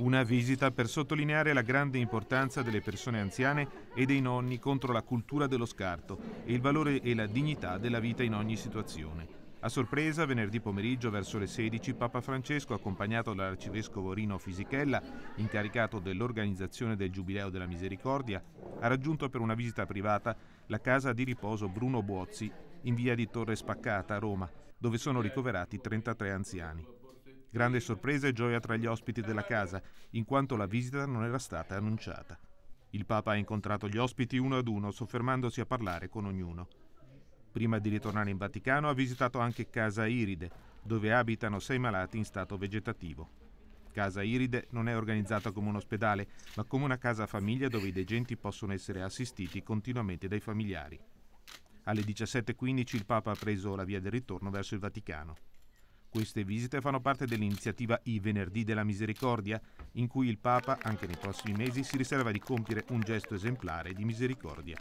Una visita per sottolineare la grande importanza delle persone anziane e dei nonni contro la cultura dello scarto e il valore e la dignità della vita in ogni situazione. A sorpresa, venerdì pomeriggio verso le 16, Papa Francesco, accompagnato dall'arcivescovo Rino Fisichella, incaricato dell'organizzazione del Giubileo della Misericordia, ha raggiunto per una visita privata la casa di riposo Bruno Buozzi in via di Torre Spaccata a Roma, dove sono ricoverati 33 anziani. Grande sorpresa e gioia tra gli ospiti della casa, in quanto la visita non era stata annunciata. Il Papa ha incontrato gli ospiti uno ad uno, soffermandosi a parlare con ognuno. Prima di ritornare in Vaticano ha visitato anche Casa Iride, dove abitano sei malati in stato vegetativo. Casa Iride non è organizzata come un ospedale, ma come una casa famiglia dove i degenti possono essere assistiti continuamente dai familiari. Alle 17.15 il Papa ha preso la via del ritorno verso il Vaticano. Queste visite fanno parte dell'iniziativa I Venerdì della Misericordia, in cui il Papa, anche nei prossimi mesi, si riserva di compiere un gesto esemplare di misericordia.